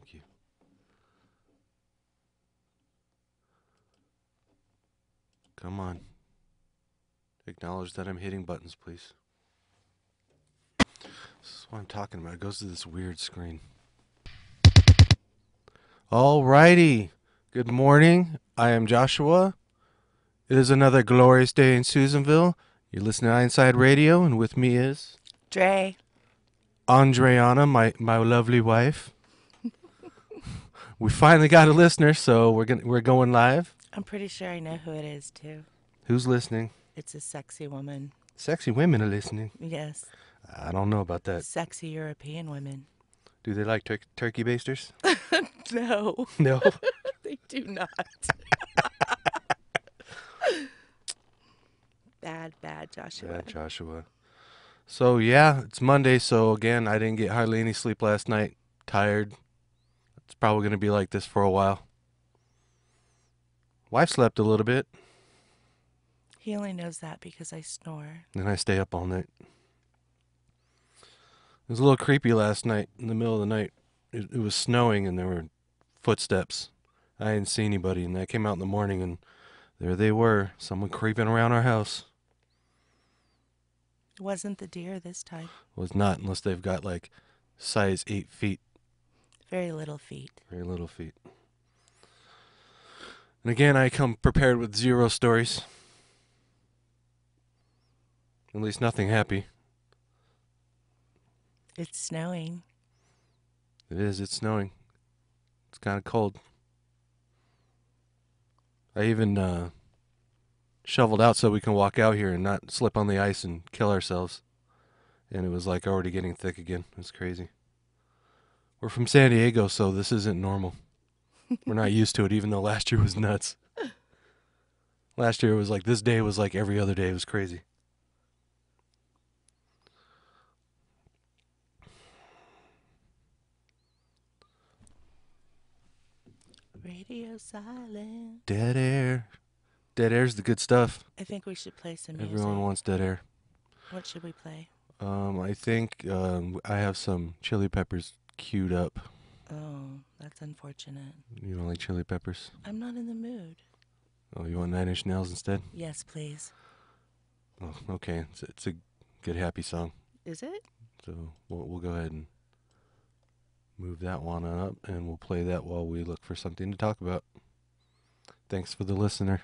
Thank you. Come on. Acknowledge that I'm hitting buttons, please. This is what I'm talking about. It goes to this weird screen. Alrighty. Good morning. I am Joshua. It is another glorious day in Susanville. You're listening to Inside Radio, and with me is Dre. Andreana, my, my lovely wife we finally got a listener, so we're going we're going live. I'm pretty sure I know who it is too. Who's listening? It's a sexy woman. Sexy women are listening. Yes. I don't know about that. Sexy European women. Do they like tur- turkey basters? no. No. they do not. bad, bad Joshua. Bad Joshua. So yeah, it's Monday. So again, I didn't get hardly any sleep last night. Tired. It's probably going to be like this for a while. Wife slept a little bit. He only knows that because I snore. And I stay up all night. It was a little creepy last night in the middle of the night. It, it was snowing and there were footsteps. I didn't see anybody, and I came out in the morning and there they were, someone creeping around our house. Wasn't the deer this time? Was not, unless they've got like size eight feet very little feet. Very little feet. And again, I come prepared with zero stories. At least nothing happy. It's snowing. It is. It's snowing. It's kind of cold. I even uh, shoveled out so we can walk out here and not slip on the ice and kill ourselves. And it was like already getting thick again. It's crazy. We're from San Diego, so this isn't normal. We're not used to it, even though last year was nuts. Last year it was like this day was like every other day. It was crazy. Radio silence. Dead air. Dead air's the good stuff. I think we should play some music. Everyone wants dead air. What should we play? Um, I think um, I have some Chili Peppers queued up. Oh, that's unfortunate. You don't like Chili Peppers? I'm not in the mood. Oh, you want Nine Inch Nails instead? Yes, please. Oh, okay. It's, it's a good happy song. Is it? So we'll, we'll go ahead and move that one up, and we'll play that while we look for something to talk about. Thanks for the listener.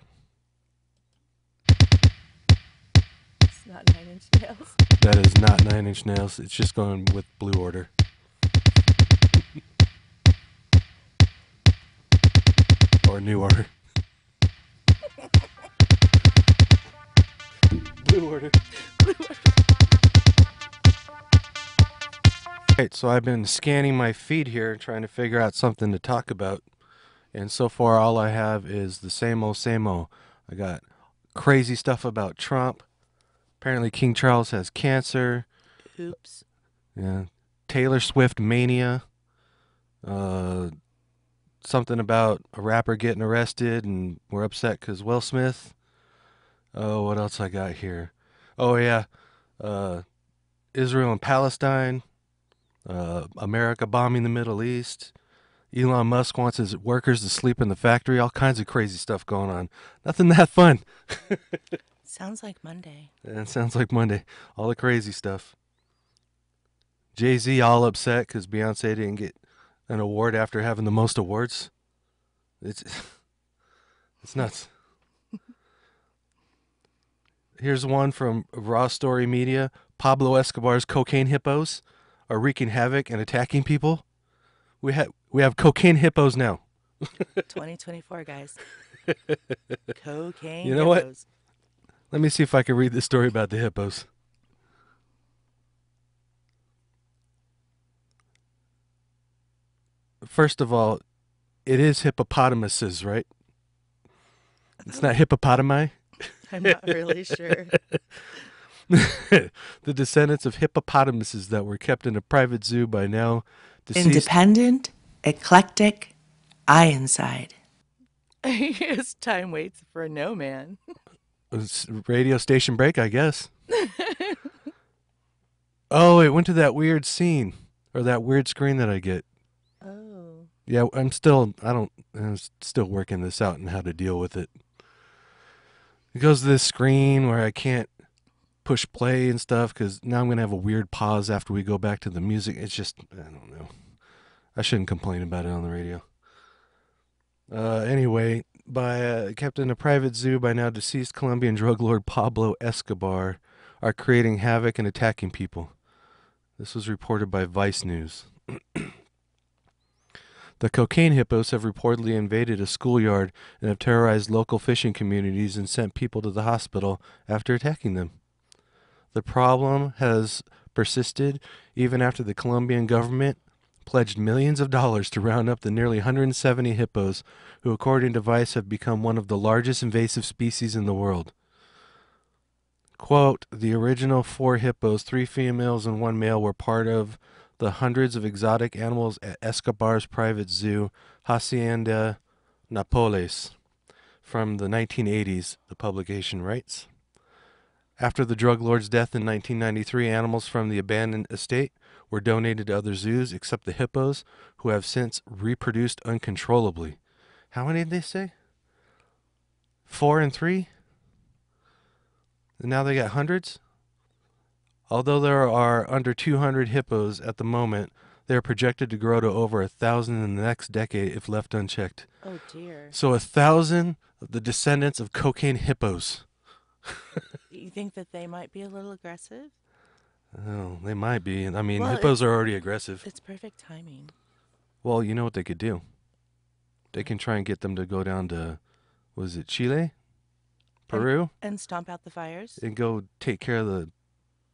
It's not Nine Inch Nails. That is not Nine Inch Nails. It's just going with Blue Order. or newer. Blue Order. Blue Order. Right, so I've been scanning my feed here trying to figure out something to talk about. And so far, all I have is the same old, same old. I got crazy stuff about Trump. Apparently, King Charles has cancer. Oops. Yeah. Taylor Swift mania. Uh, something about a rapper getting arrested and we're upset because Will Smith. Oh, what else I got here? Oh, yeah. Uh, Israel and Palestine. Uh, America bombing the Middle East. Elon Musk wants his workers to sleep in the factory. All kinds of crazy stuff going on. Nothing that fun. sounds like Monday. Yeah, it sounds like Monday. All the crazy stuff. Jay Z all upset because Beyonce didn't get an award after having the most awards. It's it's nuts. Here's one from Raw Story Media. Pablo Escobar's cocaine hippos are wreaking havoc and attacking people. We have we have cocaine hippos now. 2024, guys. cocaine. You know hippos. what? Let me see if I can read this story about the hippos. first of all, it is hippopotamuses, right? It's not hippopotami. I'm not really sure. the descendants of hippopotamuses that were kept in a private zoo by now deceased. Independent, eclectic, inside. yes, time waits for no man. radio station break, I guess. oh, it went to that weird scene or that weird screen that I get yeah, I'm still I don't I'm still working this out and how to deal with it. It goes to this screen where I can't push play and stuff because now I'm gonna have a weird pause after we go back to the music. It's just I don't know. I shouldn't complain about it on the radio. Uh, anyway, by uh, kept in a private zoo by now deceased Colombian drug lord Pablo Escobar are creating havoc and attacking people. This was reported by Vice News. The cocaine hippos have reportedly invaded a schoolyard and have terrorized local fishing communities and sent people to the hospital after attacking them. The problem has persisted even after the Colombian government pledged millions of dollars to round up the nearly 170 hippos, who, according to Vice, have become one of the largest invasive species in the world. Quote, the original four hippos, three females and one male, were part of the hundreds of exotic animals at Escobar's private zoo, Hacienda Napoles, from the 1980s, the publication writes. After the drug lord's death in 1993, animals from the abandoned estate were donated to other zoos except the hippos, who have since reproduced uncontrollably. How many did they say? Four and three? And now they got hundreds? Although there are under 200 hippos at the moment, they are projected to grow to over a thousand in the next decade if left unchecked. Oh dear. So a thousand of the descendants of cocaine hippos. you think that they might be a little aggressive? Oh, they might be. I mean, well, hippos are already aggressive. It's perfect timing. Well, you know what they could do? They can try and get them to go down to, was it Chile? Peru? And, and stomp out the fires? And go take care of the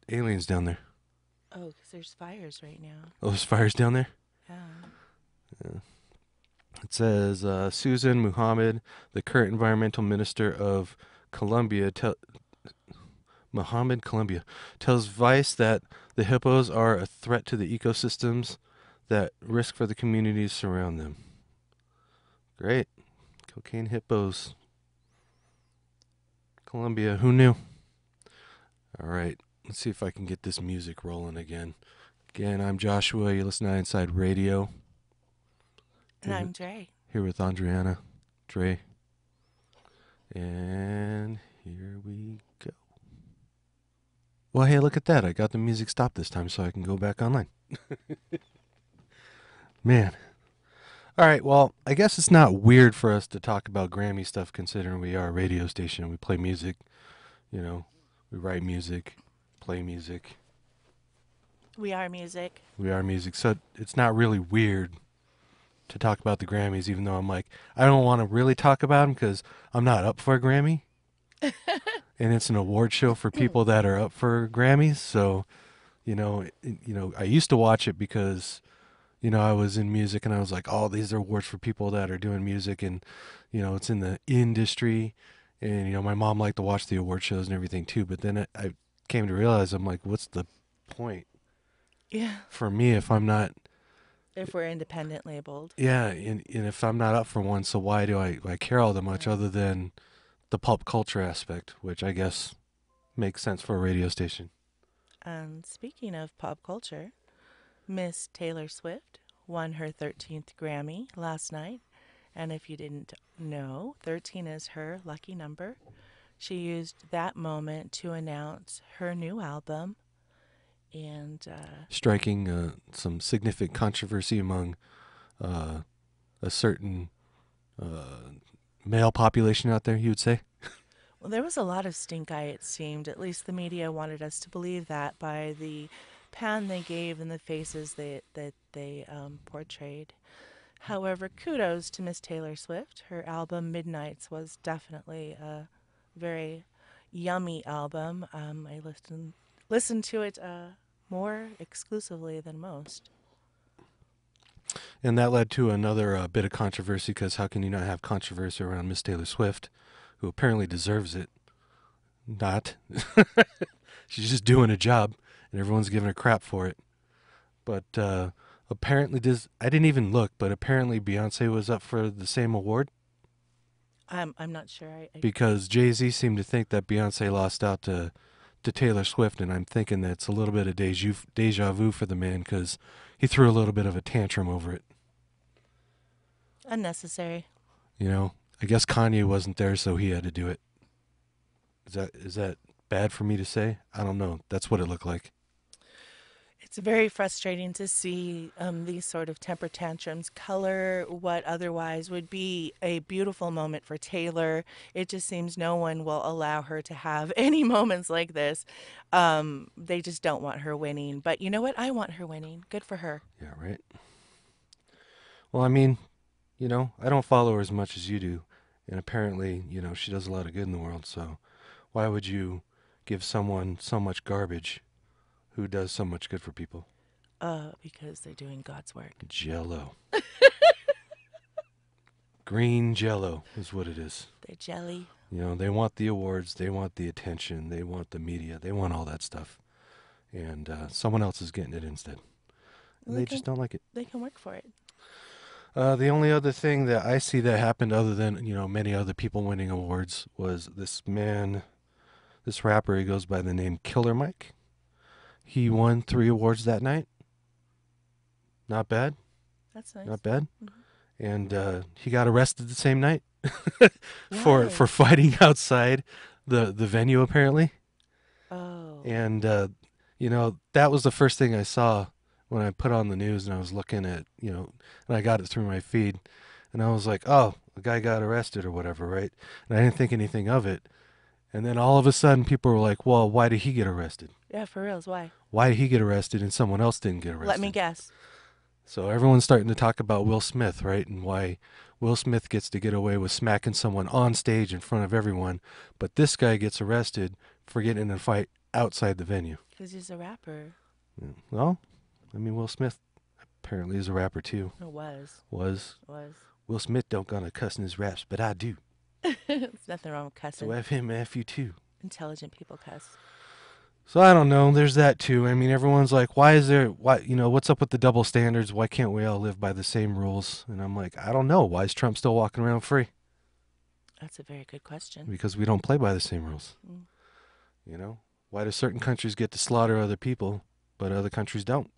aliens down there. Oh, because there's fires right now. Oh, there's fires down there? Yeah. It says uh, Susan Muhammad, the current environmental minister of Colombia, te- Muhammad Colombia, tells Vice that the hippos are a threat to the ecosystems that risk for the communities surround them. Great. Cocaine hippos. Colombia, who knew? All right. Let's see if I can get this music rolling again. Again, I'm Joshua. You listen to Inside Radio. And here I'm Dre. Here with Andriana, Dre. And here we go. Well, hey, look at that. I got the music stopped this time so I can go back online. Man. All right, well, I guess it's not weird for us to talk about Grammy stuff considering we are a radio station. We play music, you know, we write music play music. We are music. We are music. So it's not really weird to talk about the Grammys, even though I'm like, I don't want to really talk about them because I'm not up for a Grammy. and it's an award show for people that are up for Grammys. So, you know, you know, I used to watch it because, you know, I was in music and I was like, oh, these are awards for people that are doing music and, you know, it's in the industry. And, you know, my mom liked to watch the award shows and everything too. But then I, I came to realize I'm like, what's the point? Yeah. For me, if I'm not. If we're independent labeled. Yeah, and, and if I'm not up for one, so why do I, I care all that much other than the pop culture aspect, which I guess makes sense for a radio station. And um, speaking of pop culture, Miss Taylor Swift won her 13th Grammy last night. And if you didn't know, 13 is her lucky number she used that moment to announce her new album and uh, striking uh, some significant controversy among uh, a certain uh, male population out there, you would say? well, there was a lot of stink eye, it seemed. At least the media wanted us to believe that by the pan they gave and the faces they, that they um, portrayed. However, kudos to Miss Taylor Swift. Her album Midnights was definitely a very yummy album. Um, I listen listen to it uh, more exclusively than most. And that led to another uh, bit of controversy because how can you not have controversy around Miss Taylor Swift, who apparently deserves it? Not. She's just doing a job, and everyone's giving her crap for it. But uh, apparently, this, I didn't even look, but apparently Beyonce was up for the same award I'm I'm not sure. I, I because Jay Z seemed to think that Beyonce lost out to to Taylor Swift, and I'm thinking that's a little bit of deja deja vu for the man because he threw a little bit of a tantrum over it. Unnecessary. You know, I guess Kanye wasn't there, so he had to do it. Is that is that bad for me to say? I don't know. That's what it looked like it's very frustrating to see um, these sort of temper tantrums color what otherwise would be a beautiful moment for Taylor. It just seems no one will allow her to have any moments like this. Um, they just don't want her winning. But you know what? I want her winning. Good for her. Yeah, right. Well, I mean, you know, I don't follow her as much as you do. And apparently, you know, she does a lot of good in the world. So why would you give someone so much garbage? who does so much good for people? Uh, because they're doing God's work. Jello. Green jello is what it is. They're jelly. You know, they want the awards, they want the attention, they want the media, they want all that stuff. And uh, someone else is getting it instead. And they, they can, just don't like it. They can work for it. Uh, the only other thing that I see that happened, other than you know many other people winning awards, was this man, this rapper. He goes by the name Killer Mike. He won three awards that night. Not bad. That's nice. Not bad. Mm-hmm. And uh, he got arrested the same night for for fighting outside the the venue apparently. Oh. And uh, you know that was the first thing I saw when I put on the news and I was looking at you know and I got it through my feed and I was like oh a guy got arrested or whatever right and I didn't think anything of it and then all of a sudden people were like well why did he get arrested yeah, for reals. Why? Why did he get arrested and someone else didn't get arrested? Let me guess. So everyone's starting to talk about Will Smith, right? And why Will Smith gets to get away with smacking someone on stage in front of everyone, but this guy gets arrested for getting in a fight outside the venue. Because he's a rapper. Yeah. Well, I mean, Will Smith apparently is a rapper too. was. Was. Was. Will Smith don't gonna cuss in his raps, but I do. There's nothing wrong with cussing. So f him F you too. Intelligent people cuss. So I don't know. There's that too. I mean, everyone's like, "Why is there? Why you know what's up with the double standards? Why can't we all live by the same rules?" And I'm like, I don't know. Why is Trump still walking around free? That's a very good question. Because we don't play by the same rules. Mm. You know, why do certain countries get to slaughter other people, but other countries don't?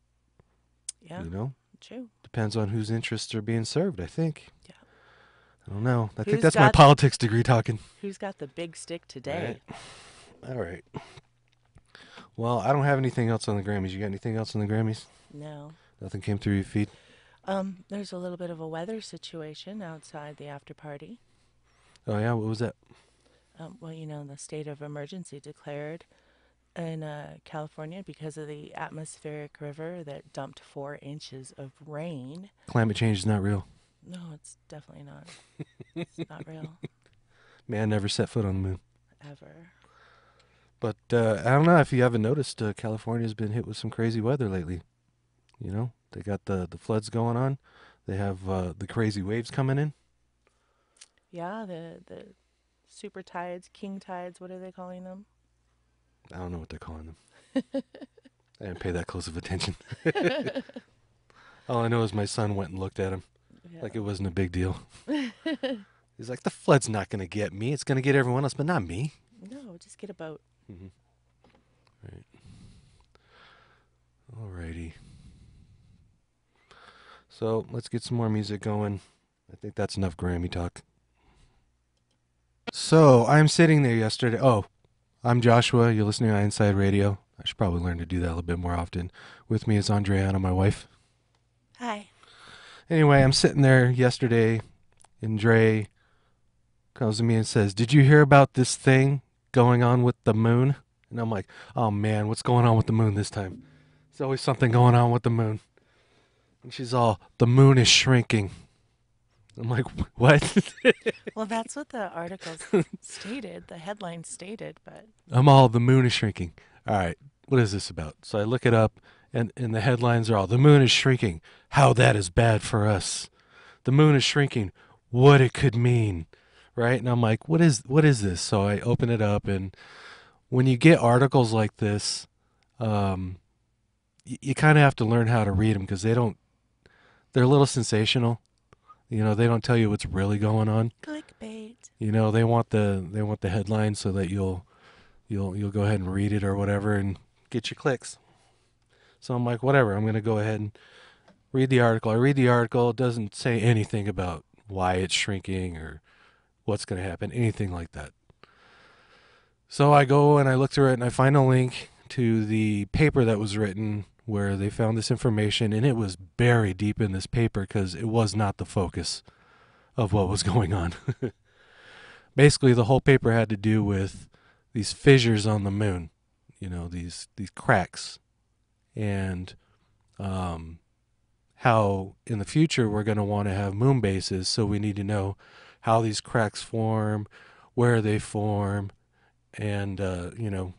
Yeah. You know. True. Depends on whose interests are being served. I think. Yeah. I don't know. I who's think that's my politics degree talking. Who's got the big stick today? All right. All right. Well, I don't have anything else on the Grammys. You got anything else on the Grammys? No. Nothing came through your feed? Um, there's a little bit of a weather situation outside the after party. Oh, yeah? What was that? Um, well, you know, the state of emergency declared in uh, California because of the atmospheric river that dumped four inches of rain. Climate change is not real. No, it's definitely not. it's not real. Man never set foot on the moon. Ever. But uh, I don't know if you haven't noticed, uh, California's been hit with some crazy weather lately. You know, they got the, the floods going on. They have uh, the crazy waves coming in. Yeah, the the super tides, king tides. What are they calling them? I don't know what they're calling them. I didn't pay that close of attention. All I know is my son went and looked at him, yeah. like it wasn't a big deal. He's like, the flood's not going to get me. It's going to get everyone else, but not me. No, just get a boat. Mm-hmm. Right. Alrighty. So let's get some more music going. I think that's enough Grammy talk. So I'm sitting there yesterday. Oh, I'm Joshua. You're listening to Inside Radio. I should probably learn to do that a little bit more often. With me is Andreana, my wife. Hi. Anyway, I'm sitting there yesterday, and Dre comes to me and says, Did you hear about this thing? going on with the moon. And I'm like, oh man, what's going on with the moon this time? There's always something going on with the moon. And she's all, the moon is shrinking. I'm like, what? well, that's what the article stated, the headline stated, but. I'm all, the moon is shrinking. All right, what is this about? So I look it up, and, and the headlines are all, the moon is shrinking. How that is bad for us. The moon is shrinking. What it could mean right? And I'm like, what is what is this? So I open it up, and when you get articles like this, um, you, you kind of have to learn how to read them because they don't. They're a little sensational, you know. They don't tell you what's really going on. Clickbait. You know, they want the they want the headline so that you'll you'll you'll go ahead and read it or whatever and get your clicks. So I'm like, whatever. I'm gonna go ahead and read the article. I read the article. It doesn't say anything about why it's shrinking or what's going to happen, anything like that. So I go and I look through it and I find a link to the paper that was written where they found this information and it was buried deep in this paper because it was not the focus of what was going on. Basically, the whole paper had to do with these fissures on the moon, you know, these these cracks, and um, how in the future we're going to want to have moon bases. So we need to know how these cracks form, where they form, and uh, you know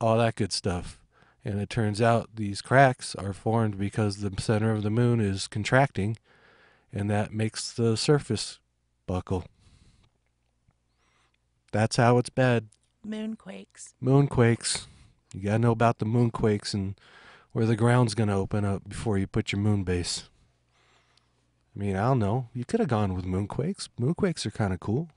all that good stuff. And it turns out these cracks are formed because the center of the moon is contracting, and that makes the surface buckle. That's how it's bad. Moonquakes. Moonquakes. You gotta know about the moonquakes and where the ground's gonna open up before you put your moon base. I mean, I don't know. You could have gone with moonquakes. Moonquakes are kind of cool.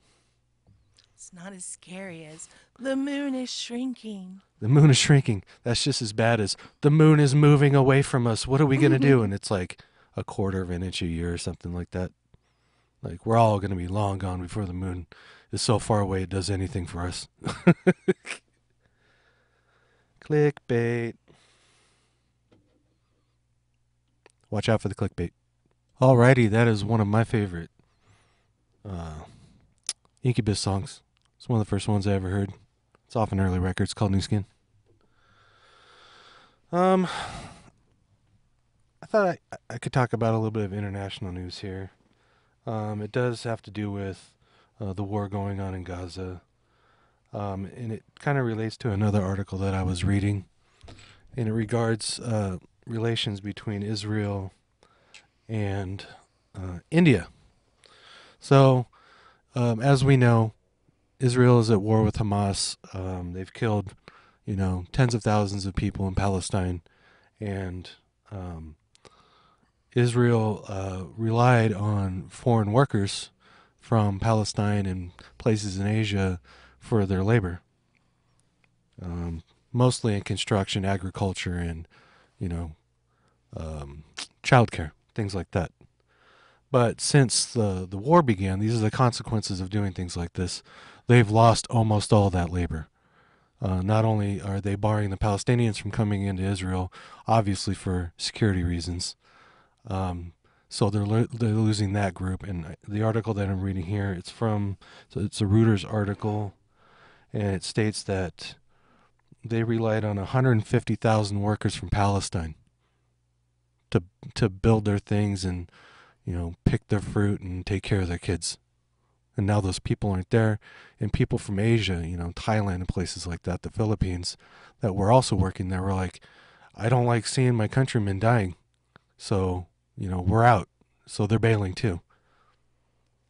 It's not as scary as the moon is shrinking. The moon is shrinking. That's just as bad as the moon is moving away from us. What are we going to do? And it's like a quarter of an inch a year or something like that. Like, we're all going to be long gone before the moon is so far away it does anything for us. clickbait. Watch out for the clickbait. Alrighty, that is one of my favorite uh, Incubus songs. It's one of the first ones I ever heard. It's off an early record. It's called New Skin. Um, I thought I, I could talk about a little bit of international news here. Um, it does have to do with uh, the war going on in Gaza. Um, and it kind of relates to another article that I was reading. And it regards uh, relations between Israel and uh, India. So, um, as we know, Israel is at war with Hamas. Um, they've killed, you know, tens of thousands of people in Palestine, and um, Israel uh, relied on foreign workers from Palestine and places in Asia for their labor, um, mostly in construction, agriculture, and you know, um, childcare things like that. But since the, the war began, these are the consequences of doing things like this. They've lost almost all that labor. Uh, not only are they barring the Palestinians from coming into Israel, obviously for security reasons, um, so they're lo- they're losing that group. And the article that I'm reading here, it's from so it's a Reuters article, and it states that they relied on 150,000 workers from Palestine to to build their things and you know pick their fruit and take care of their kids and now those people aren't there and people from asia you know thailand and places like that the philippines that were also working there were like i don't like seeing my countrymen dying so you know we're out so they're bailing too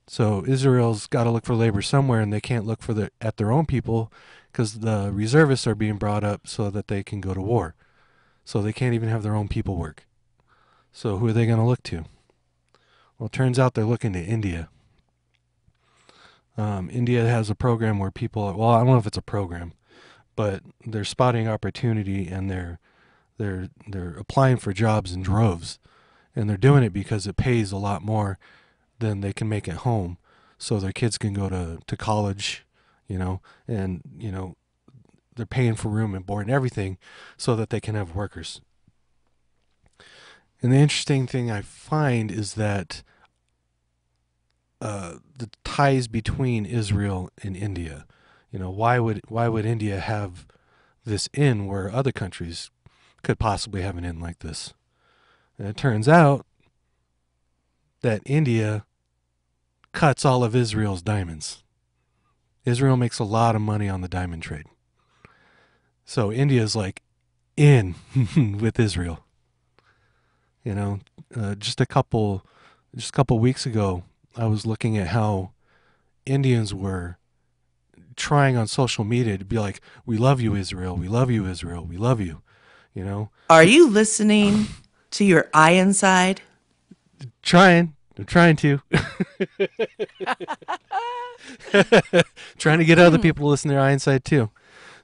so israel's got to look for labor somewhere and they can't look for the at their own people because the reservists are being brought up so that they can go to war so they can't even have their own people work so who are they going to look to? Well, it turns out they're looking to India. Um, India has a program where people, well, I don't know if it's a program, but they're spotting opportunity and they're they're they're applying for jobs in droves, and they're doing it because it pays a lot more than they can make at home, so their kids can go to to college, you know, and you know they're paying for room and board and everything, so that they can have workers. And the interesting thing I find is that uh, the ties between Israel and India. You know, why would why would India have this in where other countries could possibly have an in like this? And it turns out that India cuts all of Israel's diamonds. Israel makes a lot of money on the diamond trade. So India's like in with Israel. You know, uh, just a couple, just a couple weeks ago, I was looking at how Indians were trying on social media to be like, "We love you, Israel. We love you, Israel. We love you." You know. Are you listening to your eye inside? Trying. I'm trying to. trying to get other hmm. people to listen to their eye inside too.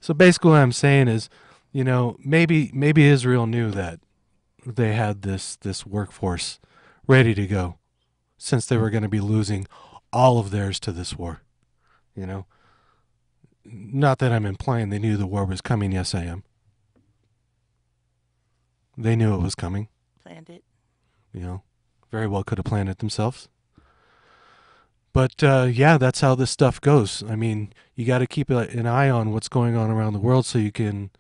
So basically, what I'm saying is, you know, maybe maybe Israel knew that they had this this workforce ready to go since they were going to be losing all of theirs to this war. You know, not that I'm implying they knew the war was coming. Yes, I am. They knew it was coming. Planned it. You know, very well could have planned it themselves. But uh, yeah, that's how this stuff goes. I mean, you got to keep an eye on what's going on around the world so you can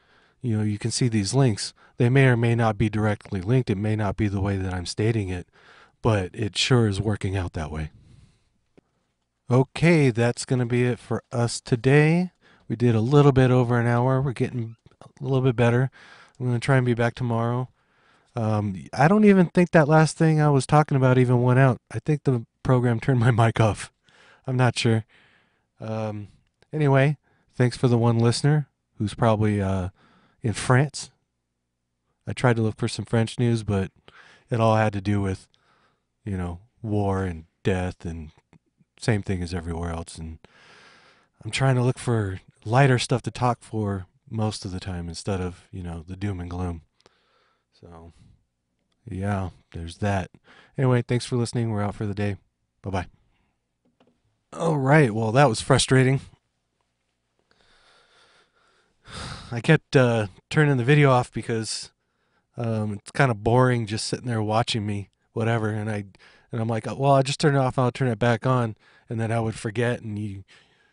you know, you can see these links. They may or may not be directly linked. It may not be the way that I'm stating it, but it sure is working out that way. Okay, that's going to be it for us today. We did a little bit over an hour. We're getting a little bit better. I'm going to try and be back tomorrow. Um, I don't even think that last thing I was talking about even went out. I think the program turned my mic off. I'm not sure. Um, anyway, thanks for the one listener who's probably. Uh, in France. I tried to look for some French news, but it all had to do with, you know, war and death and same thing as everywhere else. And I'm trying to look for lighter stuff to talk for most of the time instead of, you know, the doom and gloom. So, yeah, there's that. Anyway, thanks for listening. We're out for the day. Bye bye. All right. Well, that was frustrating. I kept uh, turning the video off because um, it's kind of boring just sitting there watching me, whatever. And I and I'm like, oh, well, I'll just turn it off and I'll turn it back on, and then I would forget. And you,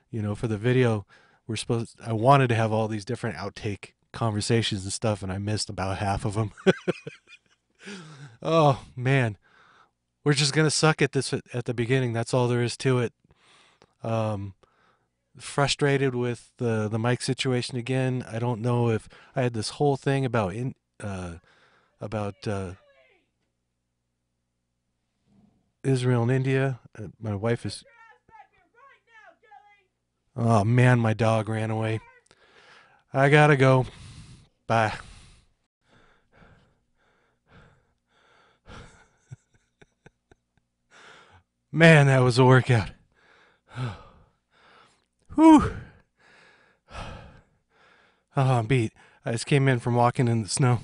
you know, for the video, we're supposed. I wanted to have all these different outtake conversations and stuff, and I missed about half of them. oh man, we're just gonna suck at this at the beginning. That's all there is to it. Um, frustrated with the the mic situation again. I don't know if I had this whole thing about in uh, about uh, Israel and India. Uh, my wife is. Oh man, my dog ran away. I gotta go. Bye. man, that was a workout. Whew. Oh, I'm beat. I just came in from walking in the snow.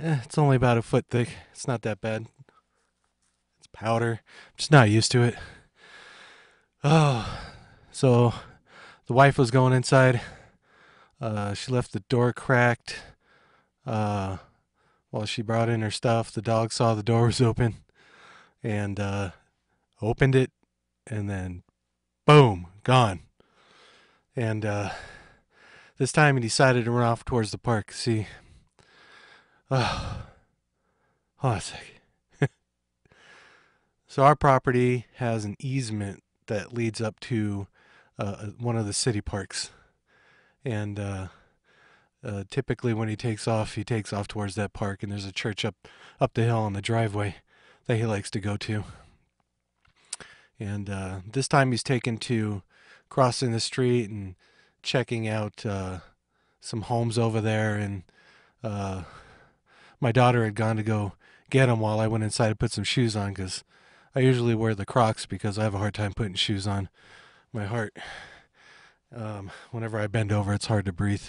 Eh, it's only about a foot thick. It's not that bad. It's powder. I'm just not used to it. Oh, so the wife was going inside. Uh, she left the door cracked. Uh, while she brought in her stuff, the dog saw the door was open and uh, opened it and then boom, gone. And uh, this time he decided to run off towards the park. See, oh, hold on a sec. so our property has an easement that leads up to uh, uh, one of the city parks, and uh, uh, typically when he takes off, he takes off towards that park. And there's a church up up the hill on the driveway that he likes to go to. And uh, this time he's taken to crossing the street and checking out uh, some homes over there. And uh, my daughter had gone to go get him while I went inside to put some shoes on because I usually wear the Crocs because I have a hard time putting shoes on. My heart, um, whenever I bend over, it's hard to breathe.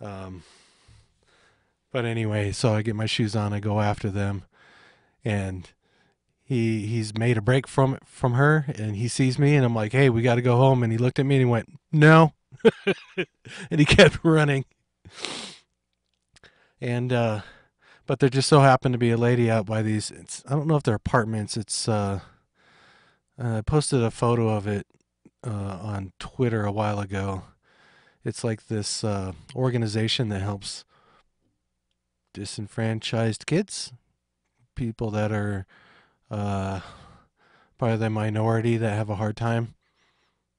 Um, but anyway, so I get my shoes on, I go after them, and he he's made a break from from her and he sees me and I'm like, "Hey, we got to go home." And he looked at me and he went, "No." and he kept running. And uh but there just so happened to be a lady out by these I don't know if they're apartments. It's uh, uh, I posted a photo of it uh, on Twitter a while ago. It's like this uh, organization that helps disenfranchised kids, people that are uh, probably the minority that have a hard time,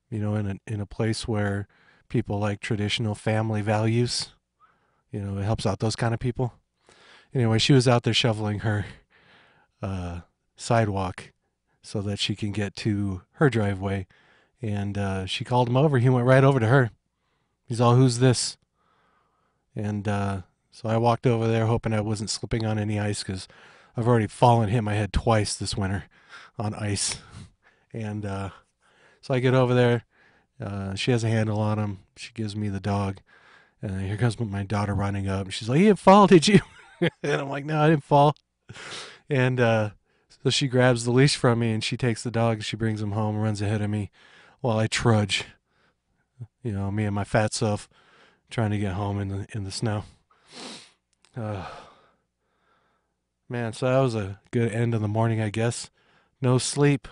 you know, in a, in a place where people like traditional family values, you know, it helps out those kind of people. Anyway, she was out there shoveling her uh, sidewalk so that she can get to her driveway. And uh, she called him over. He went right over to her. He's all, Who's this? And uh, so I walked over there hoping I wasn't slipping on any ice because I've already fallen, hit my head twice this winter on ice. And uh, so I get over there. Uh, she has a handle on him. She gives me the dog. And here comes my daughter running up. She's like, You didn't fall, did you? and I'm like, No, I didn't fall. And uh, so she grabs the leash from me and she takes the dog and she brings him home, runs ahead of me while I trudge, you know, me and my fat self trying to get home in the, in the snow. Uh, Man, so that was a good end of the morning, I guess. No sleep.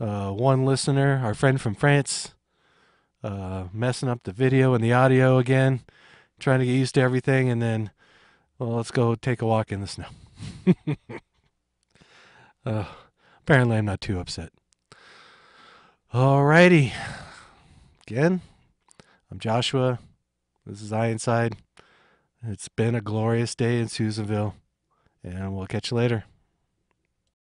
Uh, one listener, our friend from France, uh, messing up the video and the audio again, trying to get used to everything, and then, well, let's go take a walk in the snow. uh, apparently, I'm not too upset. Alrighty. Again, I'm Joshua. This is Ironside. It's been a glorious day in Susanville and we'll catch you later.